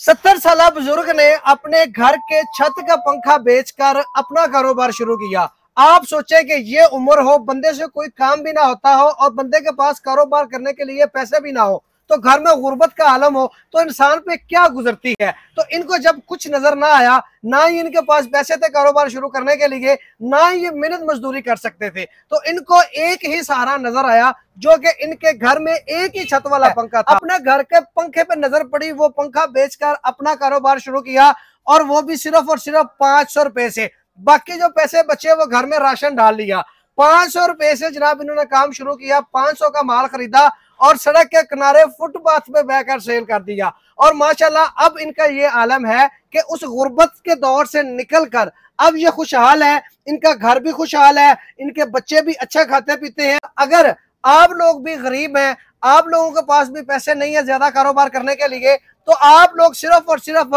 सत्तर साल बुजुर्ग ने अपने घर के छत का पंखा बेचकर अपना कारोबार शुरू किया आप सोचे कि ये उम्र हो बंदे से कोई काम भी ना होता हो और बंदे के पास कारोबार करने के लिए पैसे भी ना हो तो घर में गुर्बत का आलम हो तो इंसान पे क्या गुजरती है तो इनको जब कुछ नजर ना आया ना ही इनके पास पैसे थे कारोबार शुरू करने के लिए ना ही ये मेहनत मजदूरी कर सकते थे तो इनको एक ही सहारा नजर आया जो कि इनके घर में एक ही छत वाला पंखा था अपने घर के पंखे पे नजर पड़ी वो पंखा बेचकर अपना कारोबार शुरू किया और वो भी सिर्फ और सिर्फ पांच सौ रुपए से बाकी जो पैसे बचे वो घर में राशन डाल लिया पांच सौ रुपए से जनाब इन्होंने काम शुरू किया पांच सौ का माल खरीदा और सड़क के किनारे फुटपाथ पे बहकर सेल कर दिया और माशाल्लाह अब इनका ये आलम है कि उस गुर्बत के दौर से निकल कर अब ये खुशहाल है इनका घर भी खुशहाल है इनके बच्चे भी अच्छा खाते पीते हैं अगर आप लोग भी गरीब हैं आप लोगों के पास भी पैसे नहीं है ज्यादा कारोबार करने के लिए तो आप लोग सिर्फ और सिर्फ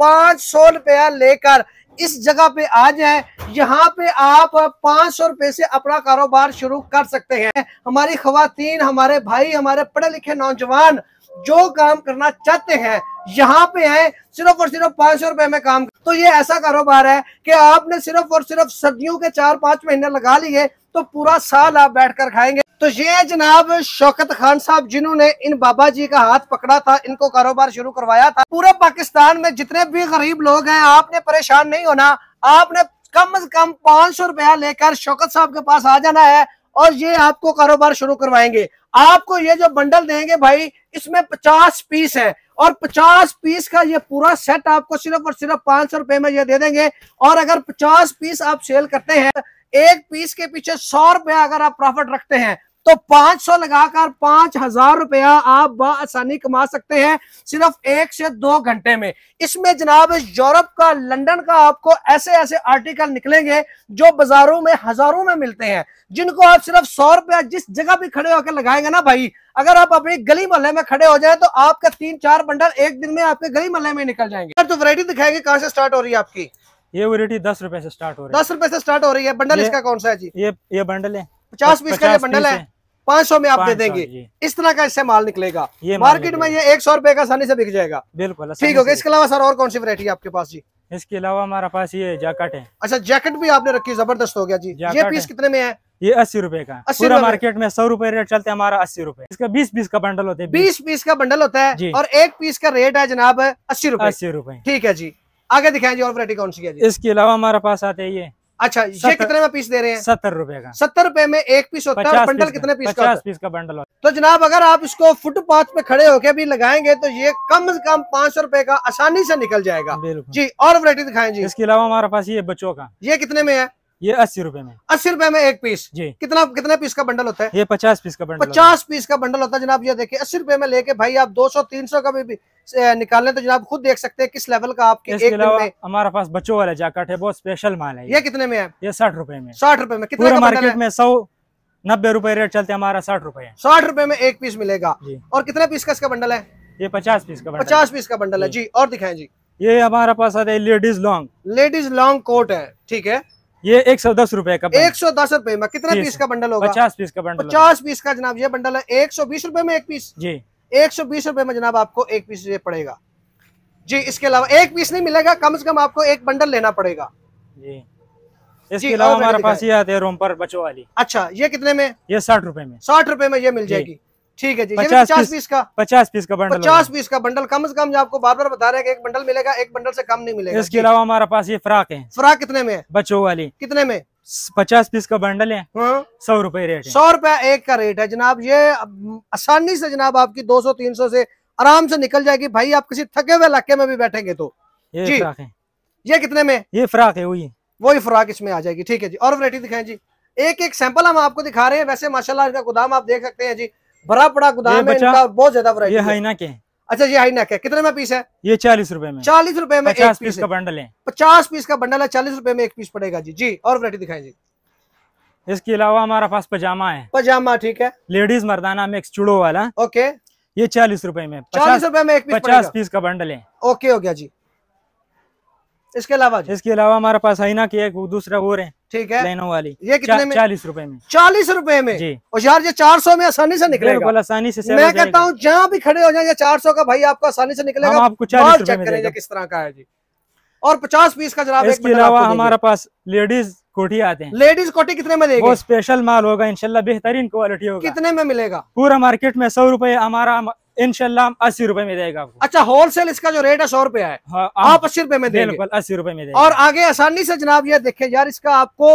पांच सौ रुपया लेकर इस जगह पे आ जाए यहाँ पे आप पांच सौ रुपए से अपना कारोबार शुरू कर सकते हैं हमारी खातन हमारे भाई हमारे पढ़े लिखे नौजवान जो काम करना चाहते हैं यहाँ पे है सिर्फ और सिर्फ पाँच सौ रुपए में काम तो ये ऐसा कारोबार है कि आपने सिर्फ और सिर्फ सर्दियों के चार पांच महीने लगा लिए तो पूरा साल आप बैठकर खाएंगे तो ये जनाब शौकत खान साहब जिन्होंने इन बाबा जी का हाथ पकड़ा था इनको कारोबार शुरू करवाया था पूरे पाकिस्तान में जितने भी गरीब लोग हैं आपने परेशान नहीं होना आपने कम से कम पांच सौ रुपया लेकर शौकत साहब के पास आ जाना है और ये आपको कारोबार शुरू करवाएंगे आपको ये जो बंडल देंगे भाई इसमें पचास पीस है और पचास पीस का ये पूरा सेट आपको सिर्फ और सिर्फ पांच सौ रुपए में ये दे देंगे और अगर पचास पीस आप सेल करते हैं एक पीस के पीछे सौ रुपया अगर आप प्रॉफिट रखते हैं तो 500 लगाकर पांच हजार रुपया आप आसानी कमा सकते हैं सिर्फ एक से दो घंटे में इसमें जनाब यूरोप का लंदन का आपको ऐसे ऐसे आर्टिकल निकलेंगे जो बाजारों में हजारों में मिलते हैं जिनको आप सिर्फ सौ रुपया जिस जगह भी खड़े होकर लगाएंगे ना भाई अगर आप अपनी गली मोहल्ले में खड़े हो जाए तो आपका तीन चार बंडल एक दिन में आपके गली मोहल्ले में निकल जाएंगे तो वरायटी दिखाएंगे कहाँ से स्टार्ट हो रही है आपकी ये वेरायटी दस रुपए से स्टार्ट हो रही है दस रुपए से स्टार्ट हो रही है बंडल इसका कौन सा है जी ये ये बंडल है पचास पीस का ये बंडल है पाँच सौ में आप दे देंगे इस तरह का इससे माल निकलेगा ये मार्केट में ये एक सौ रुपए का आसानी से बिक जाएगा बिल्कुल ठीक होगा इसके अलावा सर और कौन सी वरायटी आपके पास जी इसके अलावा हमारे पास ये जैकेट है अच्छा जैकेट भी आपने रखी जबरदस्त हो गया जी ये पीस कितने में है ये अस्सी रुपए का रुपए मार्केट में सौ रुपए रेट चलते हैं हमारा अस्सी रुपए इसका बीस पीस का बंडल होता है बीस पीस का बंडल होता है और एक पीस का रेट है जनाब अस्सी रुपए अस्सी रुपए ठीक है जी आगे दिखाएं जी और वरायटी कौन सी है जी इसके अलावा हमारे पास आते हैं ये अच्छा ये कितने में पीस दे रहे हैं सत्तर रुपए का सत्तर रुपए में एक पीस होता है बंडल कितने पीस का पीस का बंडल होता तो जनाब अगर आप इसको फुटपाथ पे खड़े होके भी लगाएंगे तो ये कम से कम पांच सौ रुपए का आसानी से निकल जाएगा जी और वरायटी दिखाएं जी इसके अलावा हमारे पास ये बच्चों का ये कितने में है ये अस्सी रुपए में अस्सी रुपए में एक पीस जी कितना कितने पीस का बंडल होता है ये पचास पीस का बंडल पचास पीस का बंडल होता है जनाब ये देखिए अस्सी रुपए में लेके भाई आप दो सौ तीन सौ का भी निकालने तो जनाब खुद देख सकते हैं किस लेवल का आपके एक में हमारे पास बच्चों वाला जैकेट है बहुत स्पेशल माल है ये कितने में है ये साठ रुपए में साठ रुपए में कितने मार्केट में सौ नब्बे रुपए रेट चलते हैं हमारा साठ रुपए साठ रुपए में एक पीस मिलेगा और कितने पीस का इसका बंडल है ये पचास पीस का पचास पीस का बंडल है जी और दिखाए जी ये हमारे पास आता है ladies long ladies long coat है ठीक है ये एक सौ दस रुपए का एक सौ दस रुपए में कितने पीस का बंडल होगा पचास पीस का बंडल पचास पीस का जनाब ये बंडल है एक सौ बीस रुपए में एक पीस जी एक सौ बीस रुपए में जनाब आपको एक पीस ये पड़ेगा जी इसके अलावा एक पीस नहीं मिलेगा कम से कम आपको एक बंडल लेना पड़ेगा जी इसके अलावा हमारे पास ये आते हैं रोम पर बचो वाली अच्छा ये कितने में ये साठ रुपए में साठ रुपए में ये मिल जाएगी ठीक है जी पचास पीस, पीस का पचास पीस का बंडल पचास पीस का बंडल कम से कम आपको बार बार बता रहे हैं कि एक बंडल मिलेगा एक बंडल से कम नहीं मिलेगा इसके अलावा हमारे पास ये फ्राक है फ्राक कितने में है बच्चों वाली कितने में पचास पीस का बंडल है हाँ। सौ रुपए रेट सौ रुपए एक का रेट है जनाब ये आसानी से जनाब आपकी दो सौ तीन सौ से आराम से निकल जाएगी भाई आप किसी थके हुए इलाके में भी बैठेंगे तो ये फ्राक है ये कितने में ये फ्राक है वही वही फ्राक इसमें आ जाएगी ठीक है जी और वरायटी दिखाए जी एक एक सैंपल हम आपको दिखा रहे हैं वैसे माशाल्लाह इनका गोदाम आप देख सकते हैं जी बड़ा बड़ा गोदाम बहुत ज्यादा ये हाइना के अच्छा ये हाइना के कितने में पीस है ये चालीस रुपए में चालीस रुपए में पचास पीस का बंडल है पचास पीस का बंडल है चालीस रुपए में एक पीस पड़ेगा जी जी और वरायटी दिखाई जी इसके अलावा हमारा पास पजामा है पजामा ठीक है लेडीज मर्दाना मिक्स चूड़ो वाला ओके ये चालीस रुपए में चालीस रुपए में एक पचास पीस का बंडल है ओके हो गया जी इसके अलावा इसके अलावा हमारे पास आईना की एक दूसरा और है ठीक है लेनो वाली ये कितने में चालीस रुपए में चालीस रुपए में जी और यार ये चार सौ में आसानी से निकले बिल्कुल आसानी से मैं कहता हूँ जहाँ भी खड़े हो जाए चार सौ का भाई आपको आसानी से निकलेगा आपको चालीस चेक करेंगे किस तरह का है जी और पचास पीस का जरा इसके अलावा हमारे पास लेडीज कोठी आते हैं लेडीज कोठी कितने में देगी? वो स्पेशल माल होगा इनशाला बेहतरीन क्वालिटी होगा कितने में मिलेगा पूरा मार्केट में सौ रुपए हमारा इनशाला अस्सी रुपए में देगा आपको अच्छा होलसेल इसका जो रेट है सौ रुपया है हाँ, आप हाँ। अस्सी रुपए में बिल्कुल अस्सी रुपए में और आगे आसानी से जनाब ये देखे यार इसका आपको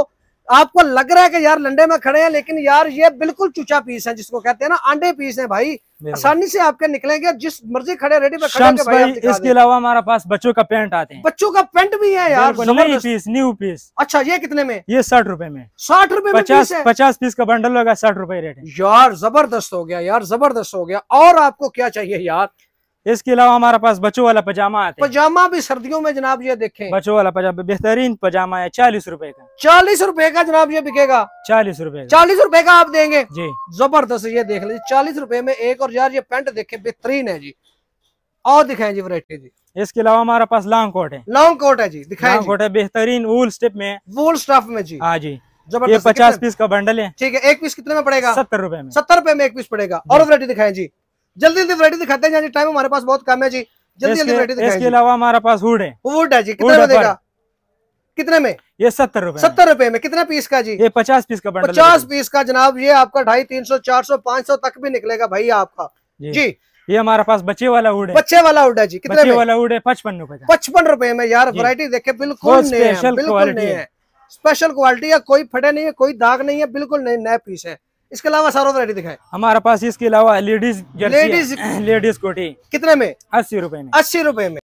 आपको लग रहा है कि यार लंडे में खड़े हैं लेकिन यार ये बिल्कुल चूचा पीस है जिसको कहते हैं ना आंडे पीस है भाई आसानी से आपके निकलेंगे जिस मर्जी खड़े रेडी में भाई इसके अलावा हमारे पास बच्चों का पेंट आते हैं बच्चों का पेंट भी है यार नई पीस न्यू पीस अच्छा ये कितने में ये साठ रुपए में साठ रुपए पचास पचास पीस का बंडल होगा साठ रुपए रेट यार जबरदस्त हो गया यार जबरदस्त हो गया और आपको क्या चाहिए यार इसके अलावा हमारे पास बच्चों वाला पजामा है पजामा भी सर्दियों में जनाब ये देखें बच्चों वाला पजामा बेहतरीन पजामा है चालीस रुपए का चालीस रुपए का जनाब ये बिकेगा चालीस रुपए चालीस रुपए का आप देंगे जी जबरदस्त ये देख लीजिए चालीस रुपए में एक और यार ये पेंट देखे बेहतरीन है जी और दिखाए जी वरायटी जी इसके अलावा हमारे पास लॉन्ग कोट है लॉन्ग कोट है जी दिखाए कोट है बेहतरीन वूल स्टेप में वूल स्टफ में जी हाँ जी ये पचास पीस का बंडल है ठीक है एक पीस कितने में पड़ेगा सत्तर रुपए में सत्तर रुपए में एक पीस पड़ेगा और वरायटी दिखाए जी जल्दी जल्दी वरायटी दिखाते हैं जी टाइम हमारे पास बहुत कम है जी जल्दी जल्दी वरायटी इसके अलावा हमारे पास वुड है वुड है जी कितने में देगा कितने में ये सत्तर रुपए सत्तर रुपए में कितने पीस का जी ये पचास पीस का पचास पीस का जनाब ये आपका ढाई तीन सौ चार सौ पांच सौ तक भी निकलेगा भाई आपका जी ये हमारे पास बच्चे वाला उड़ है बच्चे वाला उड़ है जी कितने बच्चे वाला उड़ है पचपन रुपए पचपन रुपए में यार वरायटी देखे बिल्कुल नहीं है बिल्कुल नहीं है स्पेशल क्वालिटी है कोई फटे नहीं है कोई दाग नहीं है बिल्कुल नहीं नए पीस है इसके अलावा सारा वरायटी दिखाए हमारे पास इसके अलावा लेडीज लेडीज लेडीज कोटी कितने में अस्सी रुपए में अस्सी रुपए में